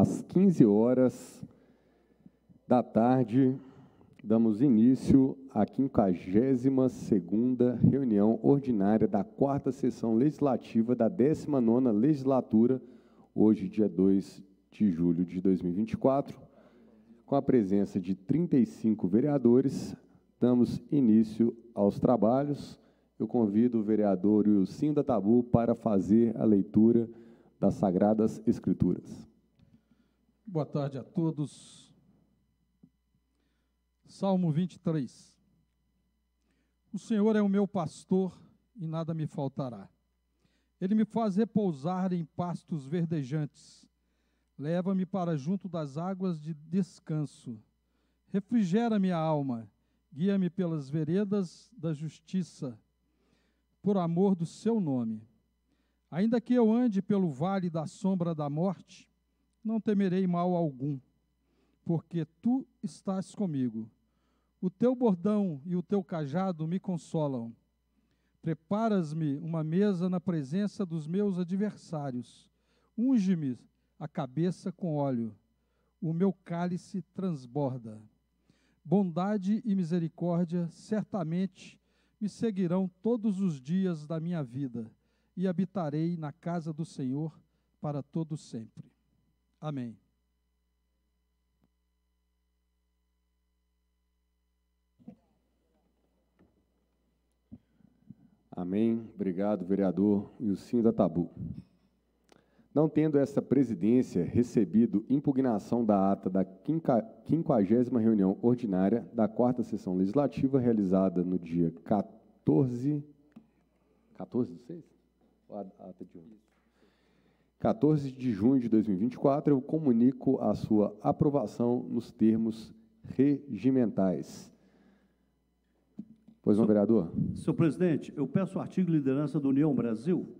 às 15 horas da tarde, damos início à 52ª reunião ordinária da 4 Sessão Legislativa da 19ª Legislatura, hoje, dia 2 de julho de 2024, com a presença de 35 vereadores, damos início aos trabalhos. Eu convido o vereador Wilson da Tabu para fazer a leitura das Sagradas Escrituras. Boa tarde a todos. Salmo 23. O Senhor é o meu pastor e nada me faltará. Ele me faz repousar em pastos verdejantes. Leva-me para junto das águas de descanso. Refrigera minha alma. Guia-me pelas veredas da justiça, por amor do seu nome. Ainda que eu ande pelo vale da sombra da morte, não temerei mal algum, porque tu estás comigo. O teu bordão e o teu cajado me consolam. Preparas-me uma mesa na presença dos meus adversários. Unge-me a cabeça com óleo. O meu cálice transborda. Bondade e misericórdia certamente me seguirão todos os dias da minha vida e habitarei na casa do Senhor para todo sempre. Amém. Amém. Obrigado, vereador Wilson da Tabu. Não tendo essa presidência recebido impugnação da ata da 50 reunião ordinária da quarta sessão legislativa realizada no dia 14 14 do 6? Ou a ata de hoje. 14 de junho de 2024, eu comunico a sua aprovação nos termos regimentais. Pois não, vereador? Senhor presidente, eu peço o artigo liderança do União Brasil.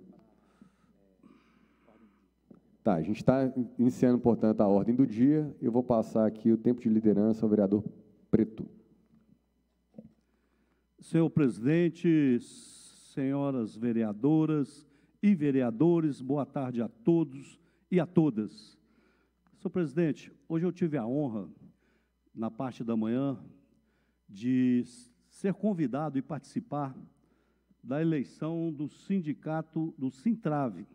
Tá, a gente está iniciando, portanto, a ordem do dia. Eu vou passar aqui o tempo de liderança ao vereador Preto. Senhor presidente, senhoras vereadoras, e vereadores, boa tarde a todos e a todas. Senhor presidente, hoje eu tive a honra, na parte da manhã, de ser convidado e participar da eleição do sindicato do Sintrave,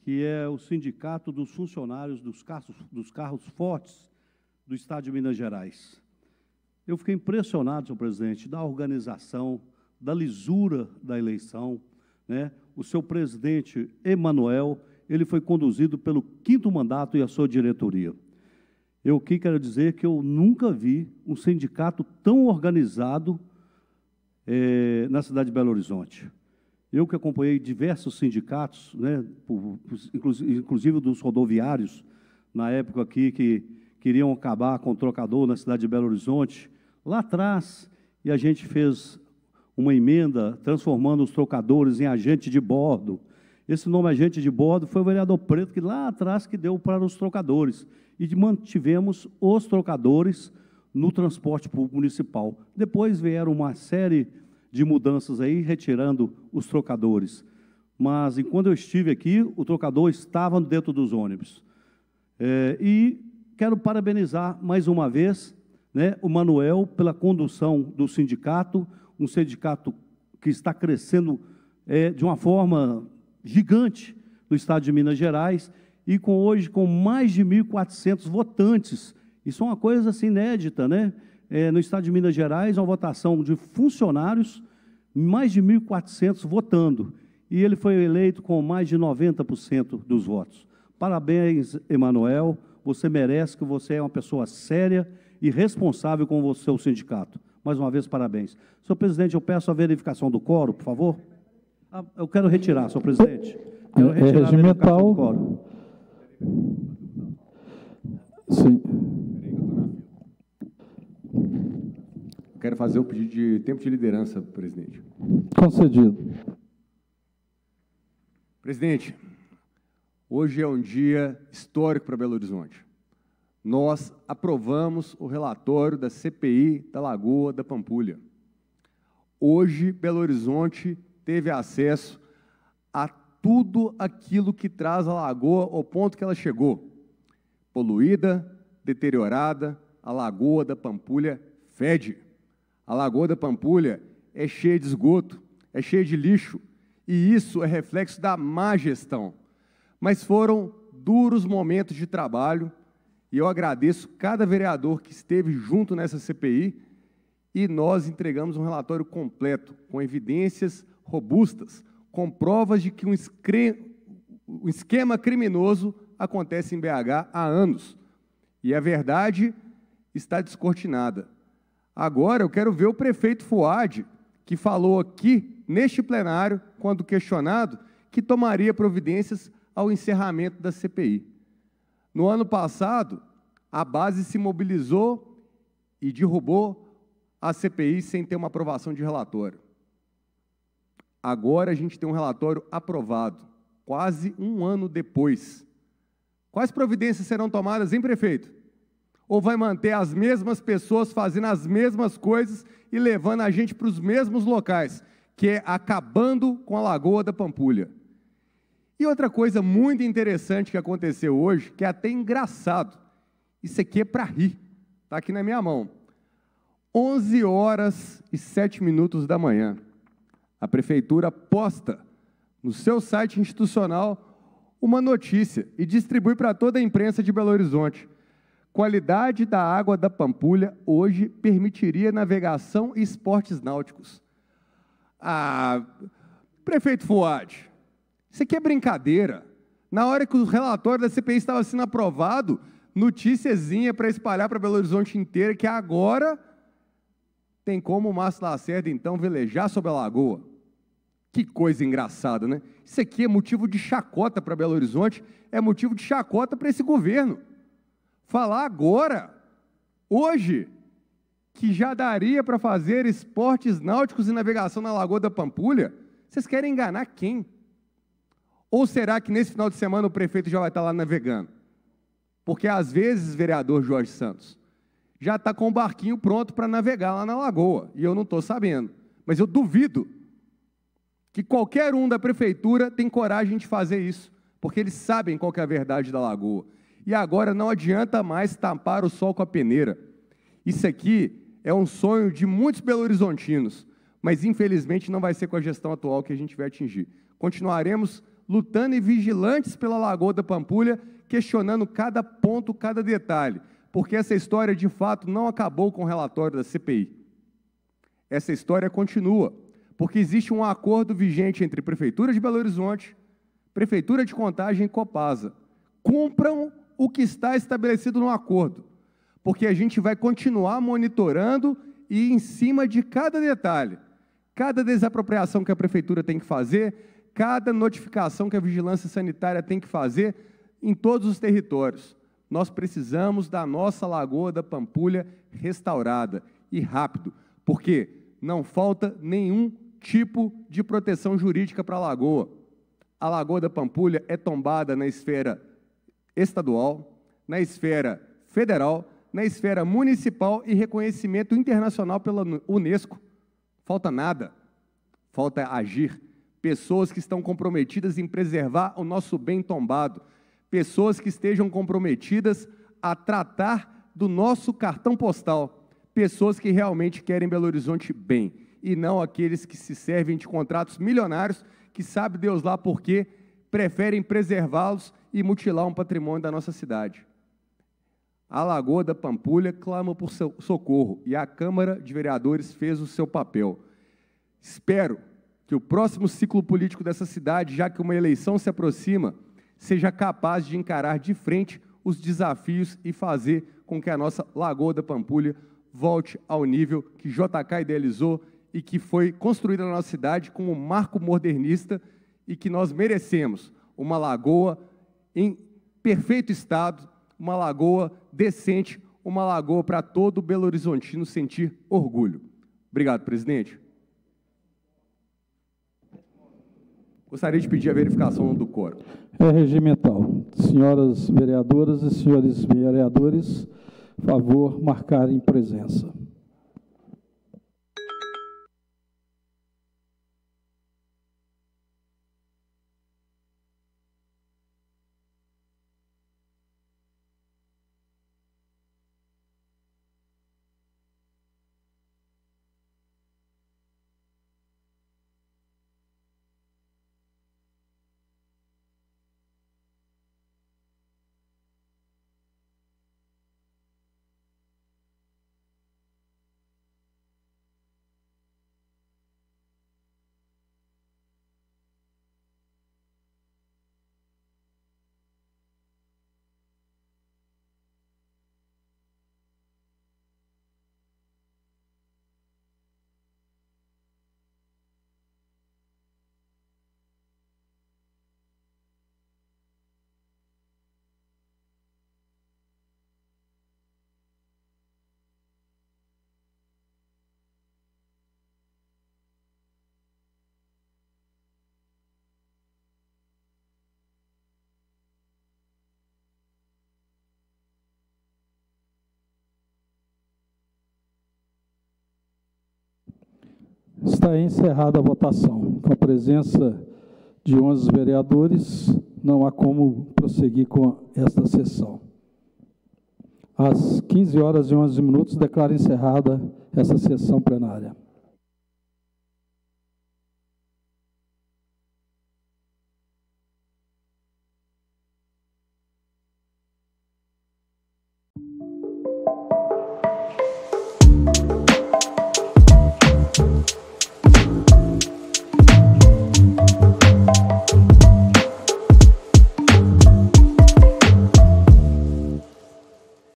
que é o sindicato dos funcionários dos carros, dos carros fortes do Estado de Minas Gerais. Eu fiquei impressionado, senhor presidente, da organização, da lisura da eleição, né, o seu presidente Emanuel, ele foi conduzido pelo quinto mandato e a sua diretoria. Eu aqui quero dizer que eu nunca vi um sindicato tão organizado é, na cidade de Belo Horizonte. Eu que acompanhei diversos sindicatos, né, inclusive dos rodoviários, na época aqui que queriam acabar com o trocador na cidade de Belo Horizonte, lá atrás, e a gente fez uma emenda transformando os trocadores em agente de bordo. Esse nome agente de bordo foi o vereador Preto que lá atrás que deu para os trocadores e mantivemos os trocadores no transporte público municipal. Depois vieram uma série de mudanças aí, retirando os trocadores. Mas enquanto eu estive aqui, o trocador estava dentro dos ônibus. É, e quero parabenizar mais uma vez né, o Manuel pela condução do sindicato, um sindicato que está crescendo é, de uma forma gigante no estado de Minas Gerais e com hoje com mais de 1.400 votantes. Isso é uma coisa assim, inédita, né? É, no estado de Minas Gerais, uma votação de funcionários, mais de 1.400 votando. E ele foi eleito com mais de 90% dos votos. Parabéns, Emanuel. Você merece que você é uma pessoa séria e responsável com o seu sindicato. Mais uma vez, parabéns. Senhor presidente, eu peço a verificação do coro, por favor. Ah, eu quero retirar, senhor presidente. Quero é, é retirar é regimental. A do coro. Sim. Quero fazer o um pedido de tempo de liderança, presidente. Concedido. Presidente, hoje é um dia histórico para Belo Horizonte nós aprovamos o relatório da CPI da Lagoa da Pampulha. Hoje, Belo Horizonte teve acesso a tudo aquilo que traz a lagoa ao ponto que ela chegou. Poluída, deteriorada, a Lagoa da Pampulha fede. A Lagoa da Pampulha é cheia de esgoto, é cheia de lixo, e isso é reflexo da má gestão. Mas foram duros momentos de trabalho e eu agradeço cada vereador que esteve junto nessa CPI e nós entregamos um relatório completo, com evidências robustas, com provas de que um, um esquema criminoso acontece em BH há anos. E a verdade está descortinada. Agora eu quero ver o prefeito Fuad, que falou aqui, neste plenário, quando questionado, que tomaria providências ao encerramento da CPI. No ano passado, a base se mobilizou e derrubou a CPI sem ter uma aprovação de relatório. Agora a gente tem um relatório aprovado, quase um ano depois. Quais providências serão tomadas, hein, prefeito? Ou vai manter as mesmas pessoas fazendo as mesmas coisas e levando a gente para os mesmos locais, que é acabando com a Lagoa da Pampulha? E outra coisa muito interessante que aconteceu hoje, que é até engraçado. Isso aqui é para rir. Está aqui na minha mão. 11 horas e 7 minutos da manhã. A prefeitura posta no seu site institucional uma notícia e distribui para toda a imprensa de Belo Horizonte. Qualidade da água da Pampulha hoje permitiria navegação e esportes náuticos. Ah, prefeito Fuad, isso aqui é brincadeira. Na hora que o relatório da CPI estava sendo aprovado, noticiazinha para espalhar para Belo Horizonte inteira que agora tem como o Márcio Lacerda, então, velejar sobre a lagoa. Que coisa engraçada, né? Isso aqui é motivo de chacota para Belo Horizonte, é motivo de chacota para esse governo. Falar agora, hoje, que já daria para fazer esportes náuticos e navegação na Lagoa da Pampulha, vocês querem enganar quem? Ou será que nesse final de semana o prefeito já vai estar lá navegando? Porque às vezes, vereador Jorge Santos, já está com o barquinho pronto para navegar lá na lagoa, e eu não estou sabendo. Mas eu duvido que qualquer um da prefeitura tem coragem de fazer isso, porque eles sabem qual é a verdade da lagoa. E agora não adianta mais tampar o sol com a peneira. Isso aqui é um sonho de muitos belo-horizontinos, mas infelizmente não vai ser com a gestão atual que a gente vai atingir. Continuaremos lutando e vigilantes pela Lagoa da Pampulha, questionando cada ponto, cada detalhe, porque essa história de fato não acabou com o relatório da CPI. Essa história continua, porque existe um acordo vigente entre Prefeitura de Belo Horizonte, Prefeitura de Contagem e Copasa. Cumpram o que está estabelecido no acordo, porque a gente vai continuar monitorando e em cima de cada detalhe, cada desapropriação que a prefeitura tem que fazer, cada notificação que a vigilância sanitária tem que fazer em todos os territórios. Nós precisamos da nossa Lagoa da Pampulha restaurada e rápido, porque não falta nenhum tipo de proteção jurídica para a Lagoa. A Lagoa da Pampulha é tombada na esfera estadual, na esfera federal, na esfera municipal e reconhecimento internacional pela Unesco. Falta nada, falta agir pessoas que estão comprometidas em preservar o nosso bem tombado, pessoas que estejam comprometidas a tratar do nosso cartão postal, pessoas que realmente querem Belo Horizonte bem e não aqueles que se servem de contratos milionários que sabe Deus lá por quê, preferem preservá-los e mutilar um patrimônio da nossa cidade. A Lagoa da Pampulha clama por socorro e a Câmara de Vereadores fez o seu papel. Espero que o próximo ciclo político dessa cidade, já que uma eleição se aproxima, seja capaz de encarar de frente os desafios e fazer com que a nossa Lagoa da Pampulha volte ao nível que JK idealizou e que foi construída na nossa cidade como um marco modernista e que nós merecemos uma lagoa em perfeito estado, uma lagoa decente, uma lagoa para todo Belo Horizontino sentir orgulho. Obrigado, presidente. Gostaria de pedir a verificação do coro. É regimental. Senhoras vereadoras e senhores vereadores, favor marcarem presença. Está encerrada a votação. Com a presença de 11 vereadores, não há como prosseguir com esta sessão. Às 15 horas e 11 minutos, declaro encerrada essa sessão plenária.